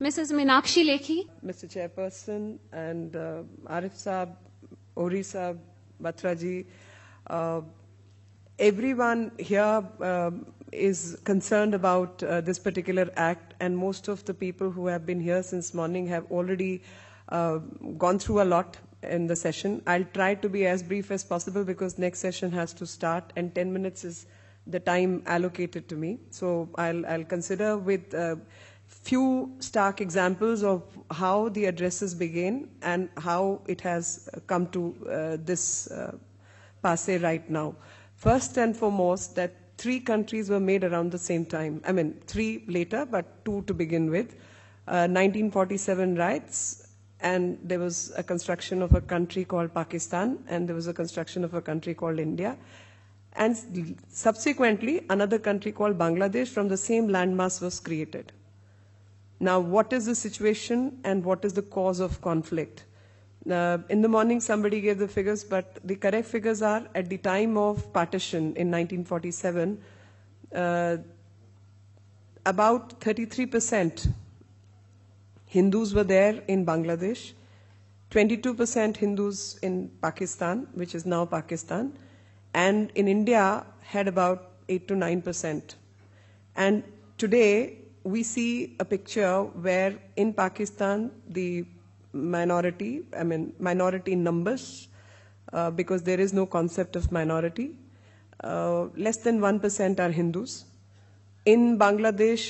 Mrs. Minakshi Lekhi. Mr. Chairperson and uh, Arif Saab, Ori Saab, Batraji, uh, everyone here uh, is concerned about uh, this particular act and most of the people who have been here since morning have already uh, gone through a lot in the session. I'll try to be as brief as possible because next session has to start and 10 minutes is the time allocated to me. So I'll, I'll consider with uh, few stark examples of how the addresses began and how it has come to uh, this uh, passe right now. First and foremost, that three countries were made around the same time. I mean, three later, but two to begin with. Uh, 1947 riots, and there was a construction of a country called Pakistan, and there was a construction of a country called India and subsequently another country called Bangladesh from the same landmass was created. Now, what is the situation and what is the cause of conflict? Uh, in the morning, somebody gave the figures, but the correct figures are at the time of partition in 1947, uh, about 33% Hindus were there in Bangladesh, 22% Hindus in Pakistan, which is now Pakistan, and in India had about 8 to 9%. And today, we see a picture where in Pakistan the minority, I mean, minority numbers, uh, because there is no concept of minority, uh, less than 1% are Hindus. In Bangladesh,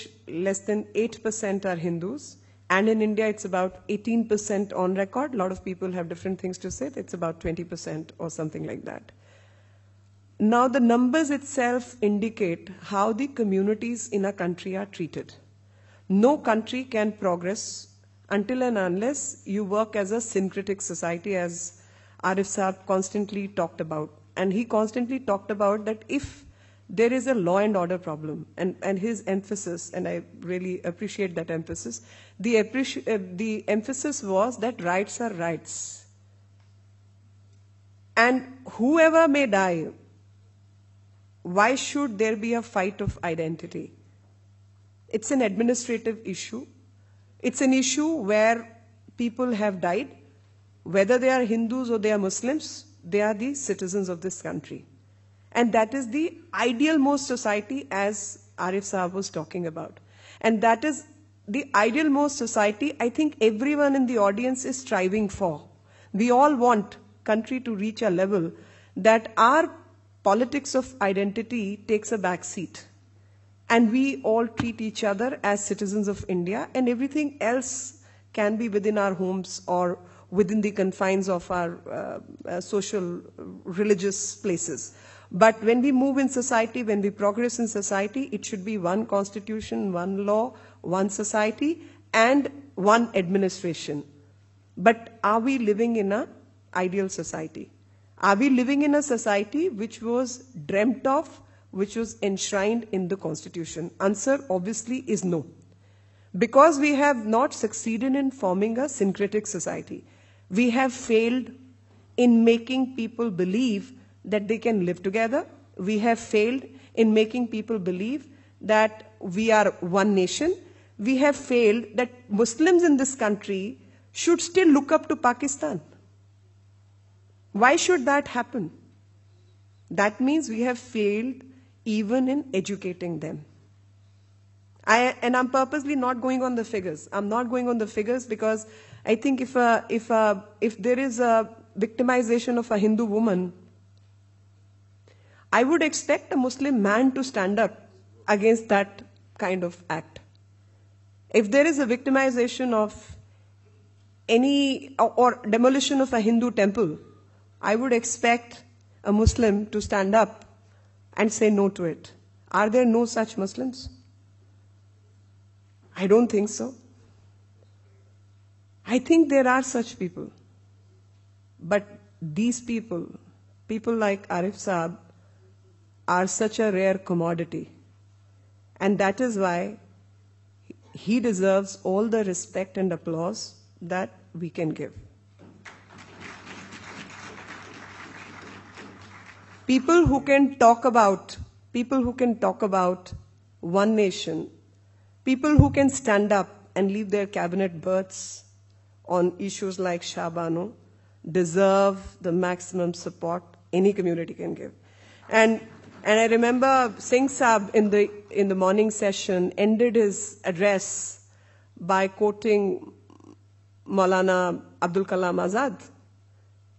less than 8% are Hindus. And in India, it's about 18% on record. A lot of people have different things to say. It's about 20% or something like that. Now, the numbers itself indicate how the communities in a country are treated. No country can progress until and unless you work as a syncretic society, as Arif Saab constantly talked about. And he constantly talked about that if there is a law and order problem, and, and his emphasis, and I really appreciate that emphasis, the, appreci- uh, the emphasis was that rights are rights. And whoever may die, why should there be a fight of identity? It's an administrative issue. It's an issue where people have died. Whether they are Hindus or they are Muslims, they are the citizens of this country. And that is the ideal most society as Arif Sahab was talking about. And that is the ideal most society I think everyone in the audience is striving for. We all want country to reach a level that our politics of identity takes a back seat and we all treat each other as citizens of India, and everything else can be within our homes or within the confines of our uh, uh, social, religious places. But when we move in society, when we progress in society, it should be one constitution, one law, one society, and one administration. But are we living in an ideal society? Are we living in a society which was dreamt of which was enshrined in the constitution? Answer obviously is no. Because we have not succeeded in forming a syncretic society. We have failed in making people believe that they can live together. We have failed in making people believe that we are one nation. We have failed that Muslims in this country should still look up to Pakistan. Why should that happen? That means we have failed even in educating them. I, and I'm purposely not going on the figures. I'm not going on the figures because I think if, a, if, a, if there is a victimization of a Hindu woman, I would expect a Muslim man to stand up against that kind of act. If there is a victimization of any or, or demolition of a Hindu temple, I would expect a Muslim to stand up and say no to it. Are there no such Muslims? I don't think so. I think there are such people. But these people, people like Arif Saab, are such a rare commodity. And that is why he deserves all the respect and applause that we can give. people who can talk about, people who can talk about one nation, people who can stand up and leave their cabinet berths on issues like Shabano deserve the maximum support any community can give. And, and I remember Singh Sab in the, in the morning session ended his address by quoting Maulana Abdul Kalam Azad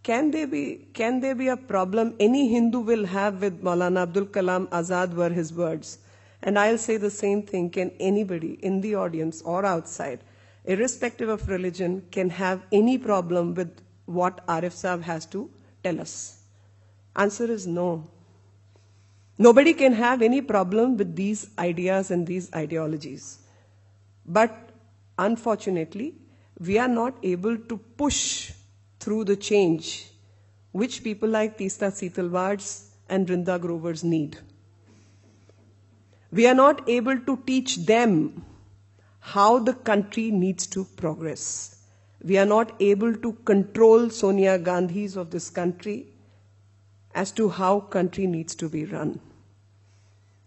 can they be can there be a problem any Hindu will have with Maulana Abdul Kalam Azad were his words? And I'll say the same thing. Can anybody in the audience or outside, irrespective of religion, can have any problem with what Arif Saab has to tell us? Answer is no. Nobody can have any problem with these ideas and these ideologies. But unfortunately, we are not able to push through the change which people like Tista Sitalwards and Vrinda Grovers need. We are not able to teach them how the country needs to progress. We are not able to control Sonia Gandhis of this country as to how country needs to be run.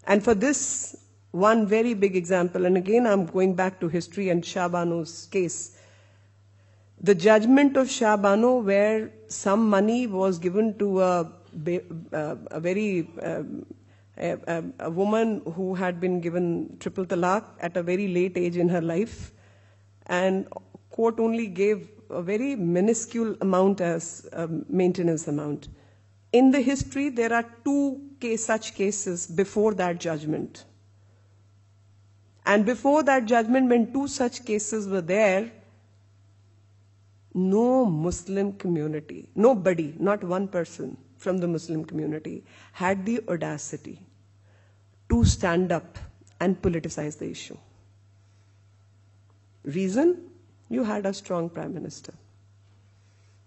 And for this, one very big example, and again I'm going back to history and Shabano's case, the judgment of Shah Bano, where some money was given to a, a very um, a, a, woman who had been given triple talaq at a very late age in her life, and court only gave a very minuscule amount as maintenance amount. In the history, there are two case, such cases before that judgment. And before that judgment, when two such cases were there, no Muslim community, nobody, not one person from the Muslim community, had the audacity to stand up and politicize the issue. Reason? You had a strong prime minister.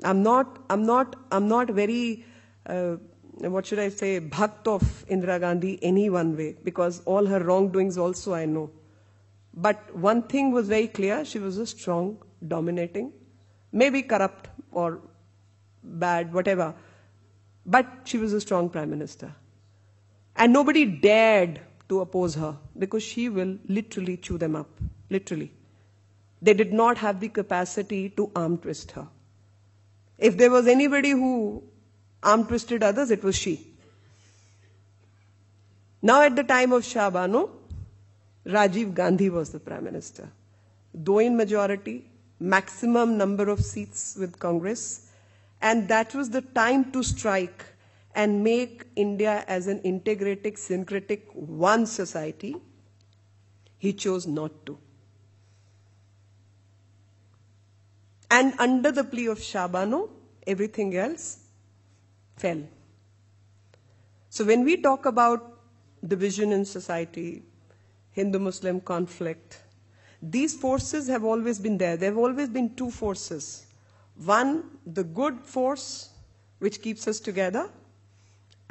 I'm not, I'm not, I'm not very, uh, what should I say, bhakt of Indira Gandhi any one way because all her wrongdoings also I know. But one thing was very clear, she was a strong, dominating May be corrupt or bad, whatever. But she was a strong prime minister. And nobody dared to oppose her because she will literally chew them up. Literally. They did not have the capacity to arm twist her. If there was anybody who arm twisted others, it was she. Now, at the time of Shah Bano, Rajiv Gandhi was the prime minister. Though in majority, maximum number of seats with Congress. And that was the time to strike and make India as an integrated, syncretic, one society. He chose not to. And under the plea of Shabano, everything else fell. So when we talk about division in society, Hindu Muslim conflict, these forces have always been there. There have always been two forces. One, the good force, which keeps us together,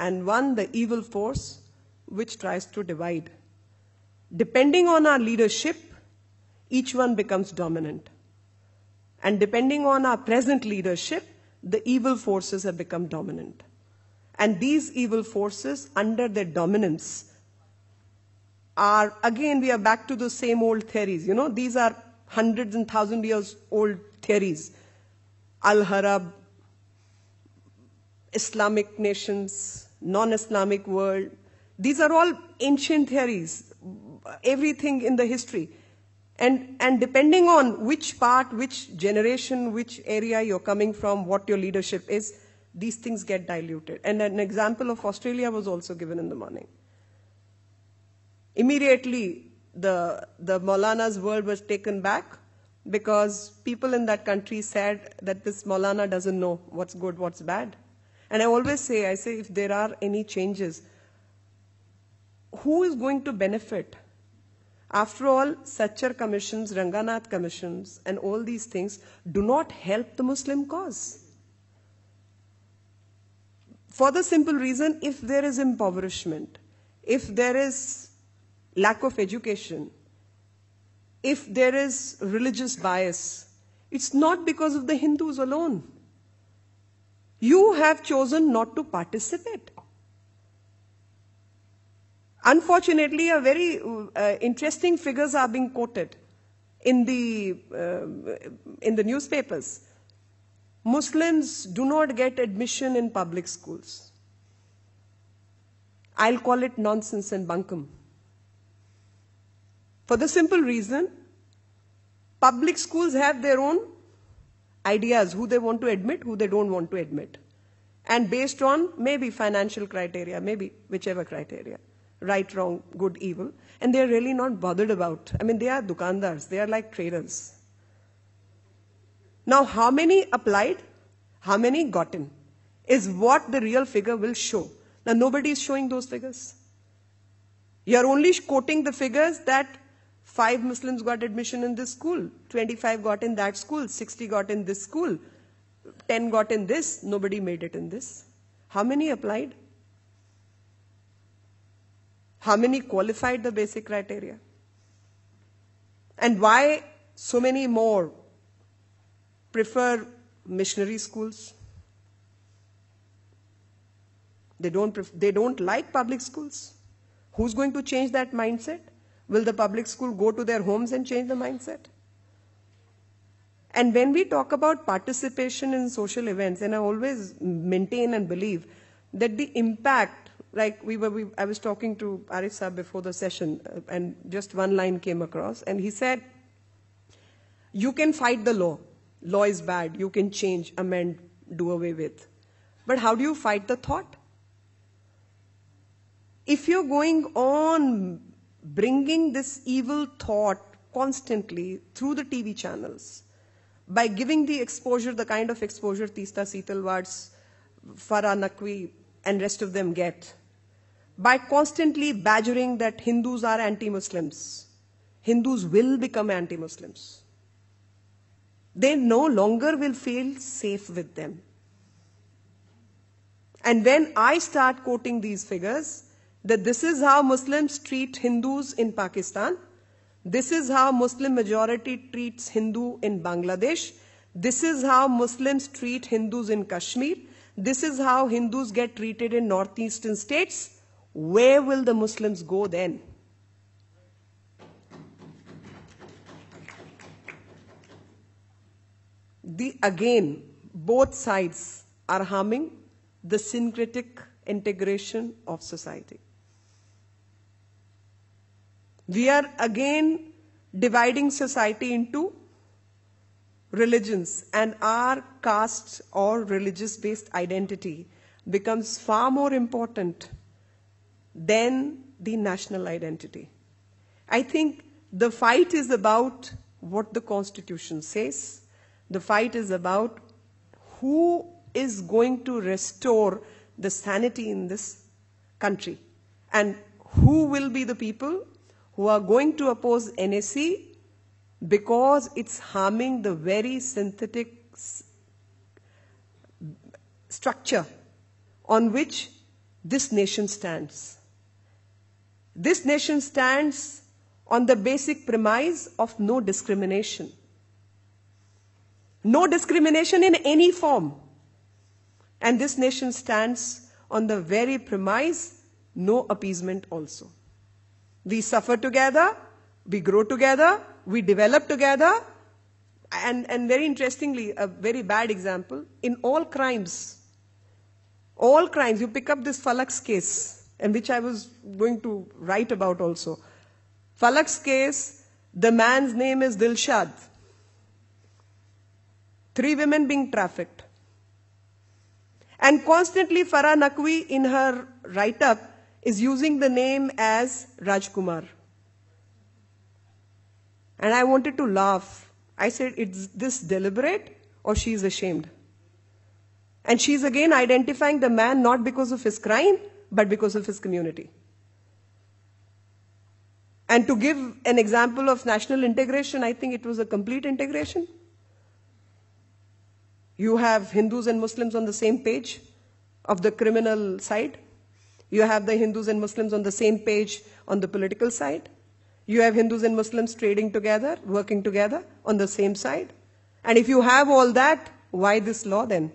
and one, the evil force, which tries to divide. Depending on our leadership, each one becomes dominant. And depending on our present leadership, the evil forces have become dominant. And these evil forces, under their dominance, are, again, we are back to the same old theories. You know, these are hundreds and thousand years old theories. Al-Harab, Islamic nations, non-Islamic world. These are all ancient theories, everything in the history. And, and depending on which part, which generation, which area you're coming from, what your leadership is, these things get diluted. And an example of Australia was also given in the morning. Immediately, the, the Maulana's world was taken back because people in that country said that this Maulana doesn't know what's good, what's bad. And I always say, I say, if there are any changes, who is going to benefit? After all, Sachar commissions, Ranganath commissions, and all these things do not help the Muslim cause. For the simple reason, if there is impoverishment, if there is lack of education, if there is religious bias, it's not because of the Hindus alone. You have chosen not to participate. Unfortunately, a very uh, interesting figures are being quoted in the, uh, in the newspapers. Muslims do not get admission in public schools. I'll call it nonsense and bunkum. For the simple reason, public schools have their own ideas who they want to admit, who they don't want to admit. And based on maybe financial criteria, maybe whichever criteria, right, wrong, good, evil. And they're really not bothered about. I mean, they are dukandars, they are like traders. Now, how many applied, how many gotten is what the real figure will show. Now, nobody is showing those figures. You're only quoting the figures that Five Muslims got admission in this school, 25 got in that school, 60 got in this school, 10 got in this, nobody made it in this. How many applied? How many qualified the basic criteria? And why so many more prefer missionary schools? They don't, they don't like public schools. Who's going to change that mindset? Will the public school go to their homes and change the mindset? And when we talk about participation in social events, and I always maintain and believe that the impact, like we were, we, I was talking to Arif Saab before the session, uh, and just one line came across, and he said, "You can fight the law. Law is bad. You can change, amend, do away with, but how do you fight the thought? If you're going on bringing this evil thought constantly through the TV channels by giving the exposure, the kind of exposure Tista Sitalwar's, Farah and rest of them get, by constantly badgering that Hindus are anti-Muslims. Hindus will become anti-Muslims. They no longer will feel safe with them. And when I start quoting these figures, that this is how Muslims treat Hindus in Pakistan. This is how Muslim majority treats Hindu in Bangladesh. This is how Muslims treat Hindus in Kashmir. This is how Hindus get treated in northeastern states. Where will the Muslims go then? The again, both sides are harming the syncretic integration of society. We are again dividing society into religions and our caste or religious based identity becomes far more important than the national identity. I think the fight is about what the constitution says. The fight is about who is going to restore the sanity in this country and who will be the people who are going to oppose NAC because it's harming the very synthetic structure on which this nation stands. This nation stands on the basic premise of no discrimination. No discrimination in any form. And this nation stands on the very premise no appeasement also. We suffer together, we grow together, we develop together. And, and very interestingly, a very bad example, in all crimes, all crimes, you pick up this Falak's case, and which I was going to write about also. Falak's case, the man's name is Dilshad. Three women being trafficked. And constantly Farah Naqvi in her write-up is using the name as Rajkumar. And I wanted to laugh. I said, Is this deliberate or she is ashamed? And she's again identifying the man not because of his crime, but because of his community. And to give an example of national integration, I think it was a complete integration. You have Hindus and Muslims on the same page of the criminal side. You have the Hindus and Muslims on the same page on the political side. You have Hindus and Muslims trading together, working together on the same side. And if you have all that, why this law then?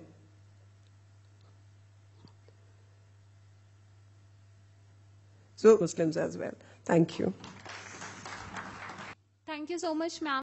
So, Muslims as well. Thank you. Thank you so much, ma'am.